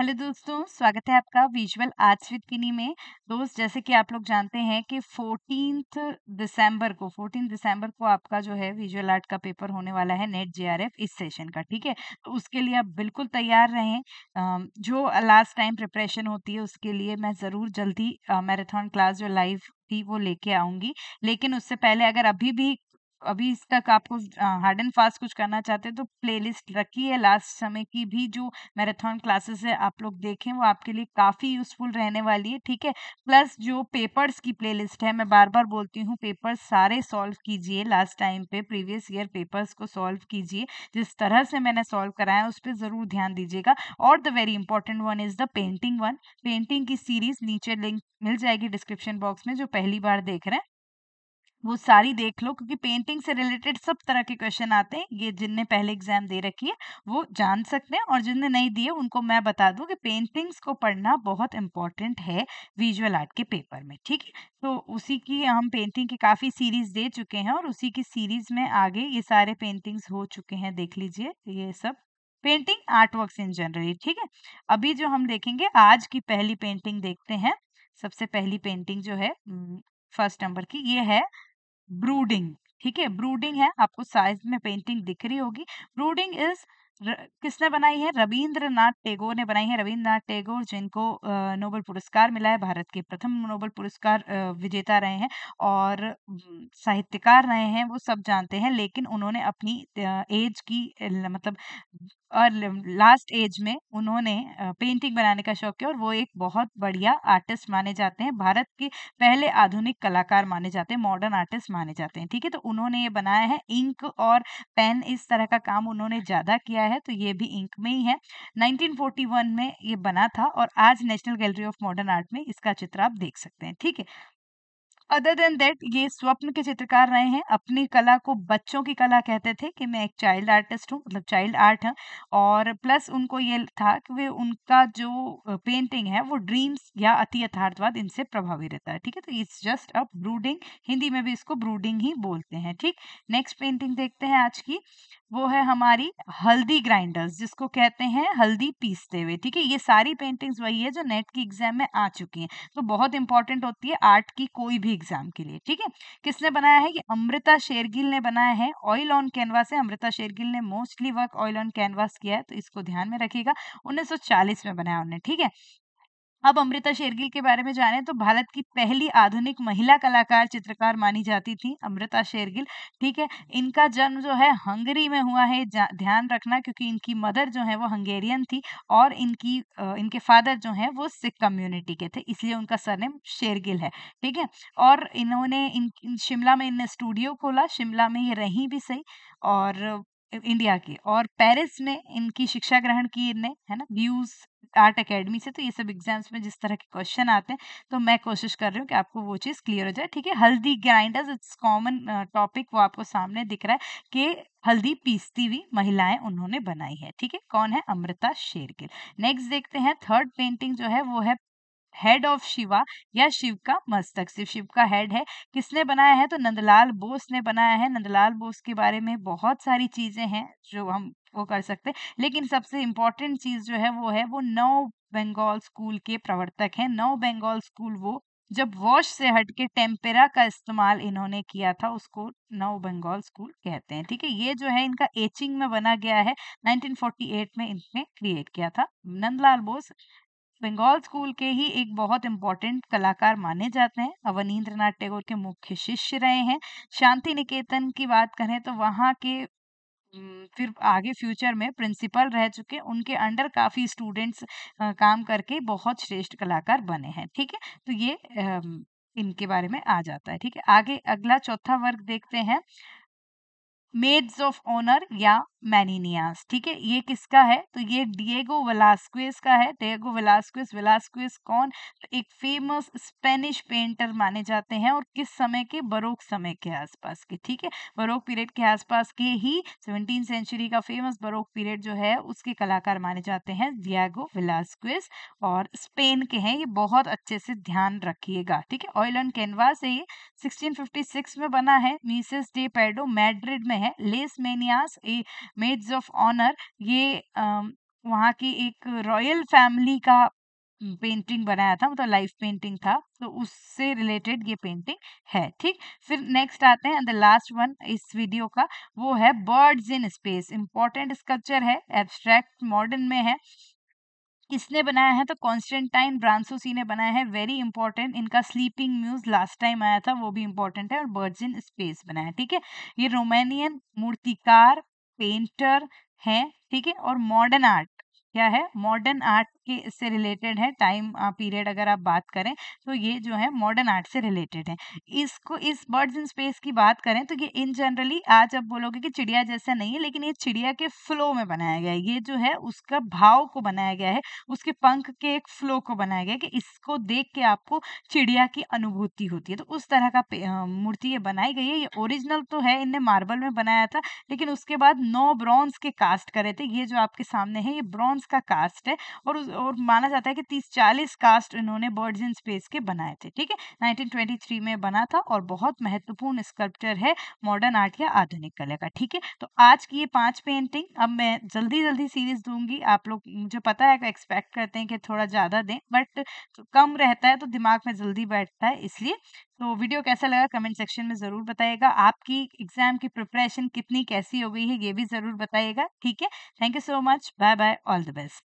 hello दोस्तों स्वागत है आपका विजुअल आर्ट्स विद किनी में दोस्त जैसे कि आप लोग जानते हैं कि फोर्टीन दिसंबर को फोर्टीन दिसंबर को आपका जो है विजुअल आर्ट का पेपर होने वाला है नेट जीआरएफ इस सेशन का ठीक है तो उसके लिए आप बिल्कुल तैयार रहें जो लास्ट टाइम प्रिपरेशन होती है उसके लिए मैं ज़रूर जल्दी मैराथन क्लास जो लाइव थी वो लेके आऊंगी लेकिन उससे पहले अगर अभी भी अभी इस तक आपको हार्ड एंड फास्ट कुछ करना चाहते हैं तो प्लेलिस्ट है लास्ट समय की भी जो मैराथन क्लासेस है आप लोग देखें वो आपके लिए काफ़ी यूजफुल रहने वाली है ठीक है प्लस जो पेपर्स की प्लेलिस्ट है मैं बार बार बोलती हूँ पेपर्स सारे सॉल्व कीजिए लास्ट टाइम पे प्रीवियस ईयर पेपर्स को सॉल्व कीजिए जिस तरह से मैंने सॉल्व कराया उस पर ज़रूर ध्यान दीजिएगा और the very important one is the painting one painting की सीरीज़ नीचे लिंक मिल जाएगी डिस्क्रिप्शन बॉक्स में जो पहली बार देख रहे हैं वो सारी देख लो क्योंकि पेंटिंग से रिलेटेड सब तरह के क्वेश्चन आते हैं ये जिनने पहले एग्जाम दे रखी है वो जान सकते हैं और जिनने नहीं दिए उनको मैं बता दूं कि पेंटिंग्स को पढ़ना बहुत इंपॉर्टेंट है विजुअल आर्ट के पेपर में ठीक है तो उसी की हम पेंटिंग की काफ़ी सीरीज दे चुके हैं और उसी की सीरीज में आगे ये सारे पेंटिंग्स हो चुके हैं देख लीजिए ये सब painting art work in generally ठीक है अभी जो हम देखेंगे आज की पहली पेंटिंग देखते हैं सबसे पहली पेंटिंग जो है फर्स्ट नंबर की ये है ब्रूडिंग ठीक है ब्रूडिंग है आपको साइज में पेंटिंग दिख रही होगी ब्रूडिंग इज किसने बनाई है रविंद्रनाथ टैगोर ने बनाई है रविंद्रनाथ टैगोर जिनको नोबेल पुरस्कार मिला है भारत के प्रथम नोबेल पुरस्कार विजेता रहे हैं और साहित्यकार रहे हैं वो सब जानते हैं लेकिन उन्होंने अपनी एज की मतलब और लास्ट एज में उन्होंने पेंटिंग बनाने का शौक किया और वो एक बहुत बढ़िया आर्टिस्ट माने जाते हैं भारत के पहले आधुनिक कलाकार माने जाते हैं मॉडर्न आर्टिस्ट माने जाते हैं ठीक है तो उन्होंने ये बनाया है इंक और पेन इस तरह का काम उन्होंने ज़्यादा किया है तो ये भी इंक में ही है नाइनटीन में ये बना था और आज national gallery of modern art में इसका चित्र आप देख सकते हैं ठीक है अदर देन दैट ये स्वप्न के चित्रकार रहे हैं अपनी कला को बच्चों की कला कहते थे कि मैं एक चाइल्ड आर्टिस्ट हूँ मतलब चाइल्ड आर्ट है और प्लस उनको ये था कि वे उनका जो पेंटिंग है वो ड्रीम्स या अति यथार्थवाद इनसे प्रभावी रहता है ठीक है तो it's just a brooding Hindi में भी इसको ब्रूडिंग ही बोलते हैं ठीक नेक्स्ट पेंटिंग देखते हैं आज की वो है हमारी हल्दी ग्राइंडर्स जिसको कहते हैं हल्दी पीसते हुए ठीक है ये सारी पेंटिंग्स वही है जो नेट की एग्जाम में आ चुकी हैं तो बहुत इंपॉर्टेंट होती है आर्ट की कोई भी एग्जाम के लिए ठीक है किसने बनाया है ये अमृता शेरगिल ने बनाया है ऑयल ऑन कैनवास है अमृता शेरगिल ने mostly work oil on canvas किया है तो इसको ध्यान में रखिएगा 1940 में बनाया उन्होंने ठीक है अब अमृता शेरगिल के बारे में जानें तो भारत की पहली आधुनिक महिला कलाकार चित्रकार मानी जाती थी अमृता शेरगिल ठीक है इनका जन्म जो है हंगरी में हुआ है ध्यान रखना क्योंकि इनकी मदर जो है वो हंगेरियन थी और इनकी इनके फादर जो है वो सिख कम्युनिटी के थे इसलिए उनका सरनेम शेरगिल है ठीक है और इन्होंने इन, इन शिमला में इनने स्टूडियो खोला शिमला में ये रही भी सही और इंडिया के और पेरिस में इनकी शिक्षा ग्रहण की इनने है ना व्यूज आर्ट एकेडमी से तो ये सब एग्जाम्स में जिस तरह के क्वेश्चन आते हैं तो मैं कोशिश कर रही हूँ कि आपको वो चीज़ क्लियर हो जाए ठीक है हल्दी ग्राइंडर्स इट्स कॉमन टॉपिक वो आपको सामने दिख रहा है कि हल्दी पीसती हुई महिलाएं उन्होंने बनाई है ठीक है कौन है अमृता शेरगिल नेक्स्ट देखते हैं थर्ड पेंटिंग जो है वो है हेड ऑफ शिवा या शिव का मस्तक सिर्फ शिव का हेड है किसने बनाया है तो नंदलाल बोस ने बनाया है नंदलाल बोस के बारे में बहुत सारी चीज़ें हैं जो हम वो कर सकते हैं लेकिन सबसे इंपॉर्टेंट चीज़ जो है वो है वो नौ बंगाल स्कूल के प्रवर्तक हैं नौ बंगाल स्कूल वो जब वॉश से हट के टेम्पेरा का इस्तेमाल इन्होंने किया था उसको नव बंगाल स्कूल कहते हैं ठीक है ये जो है इनका एचिंग में बना गया है 1948 में इनने क्रिएट किया था नंदलाल बोस बंगाल स्कूल के ही एक बहुत इंपॉर्टेंट कलाकार माने जाते हैं अवनीन्द्र नाथ टैगोर के मुख्य शिष्य रहे हैं शांति निकेतन की बात करें तो वहाँ के फिर आगे फ्यूचर में प्रिंसिपल रह चुके उनके अंडर काफ़ी स्टूडेंट्स काम करके बहुत श्रेष्ठ कलाकार बने हैं ठीक है तो ये इनके बारे में आ जाता है ठीक है आगे अगला चौथा वर्ग देखते हैं मेड्स ऑफ ऑनर या मैनिनियास ठीक है ये किसका है तो ये डिएगो वेलास्क्वेस का है डिएगो वेलास्क्वेस वेलास्क्वेस कौन तो एक फेमस स्पेनिश पेंटर माने जाते हैं और किस समय के बरोक समय के आसपास के ठीक है बरोक पीरियड के आसपास के ही सेवनटीन सेंचुरी का फेमस बरोक पीरियड जो है उसके कलाकार माने जाते हैं डिएगो वेलास्क्वेस और स्पेन के हैं ये बहुत अच्छे से ध्यान रखिएगा ठीक है ऑयल एंड कैनवास है ये सिक्स में बना है मिसेस डे पेडो मैड्रिड में में है Las Meninas a maids of honour ये वहाँ की एक रॉयल फैमिली का पेंटिंग बनाया था मतलब लाइफ पेंटिंग था तो उससे रिलेटेड ये पेंटिंग है ठीक फिर नेक्स्ट आते हैं द लास्ट वन इस वीडियो का वो है birds in space important sculpture है एब्स्ट्रैक्ट मॉडर्न में है किसने बनाया है तो कॉन्स्टेंटाइन ब्रांसोसी ने बनाया है वेरी इंपॉर्टेंट इनका स्लीपिंग म्यूज लास्ट टाइम आया था वो भी इंपॉर्टेंट है और बर्ड्स इन स्पेस बनाया ठीक है ये रोमानियन मूर्तिकार पेंटर है ठीक है और मॉडर्न आर्ट क्या है मॉडर्न आर्ट की से रिलेटेड है टाइम पीरियड अगर आप बात करें तो ये जो है मॉडर्न आर्ट से रिलेटेड है इसको इस बर्ड्स इन स्पेस की बात करें तो ये इन जनरली आज आप बोलोगे कि चिड़िया जैसा नहीं है लेकिन ये चिड़िया के फ्लो में बनाया गया है ये जो है उसका भाव को बनाया गया है उसके पंख के एक फ्लो को बनाया गया है कि इसको देख के आपको चिड़िया की अनुभूति होती है तो उस तरह का मूर्ति ये बनाई गई है ये ओरिजिनल तो है इनने मार्बल में बनाया था लेकिन उसके बाद नौ ब्रॉन्ज के कास्ट करे थे ये जो आपके सामने है ये ब्रॉन्ज का कास्ट है और उस और माना जाता है कि तीस चालीस कास्ट इन्होंने बर्ड्स इन स्पेस के बनाए थे ठीक है 1923 में बना था और बहुत महत्वपूर्ण स्कल्पचर है मॉडर्न आर्ट या आधुनिक कला का ठीक है तो आज की ये पांच पेंटिंग अब मैं जल्दी जल्दी सीरीज दूंगी आप लोग मुझे पता है एक्सपेक्ट करते हैं कि थोड़ा ज़्यादा दें बट कम रहता है तो दिमाग में जल्दी बैठता है इसलिए तो वीडियो कैसा लगा कमेंट सेक्शन में ज़रूर बताइएगा आपकी एग्जाम की प्रिपरेशन कितनी कैसी हो गई है ये भी ज़रूर बताइएगा ठीक है thank you so much bye bye all the best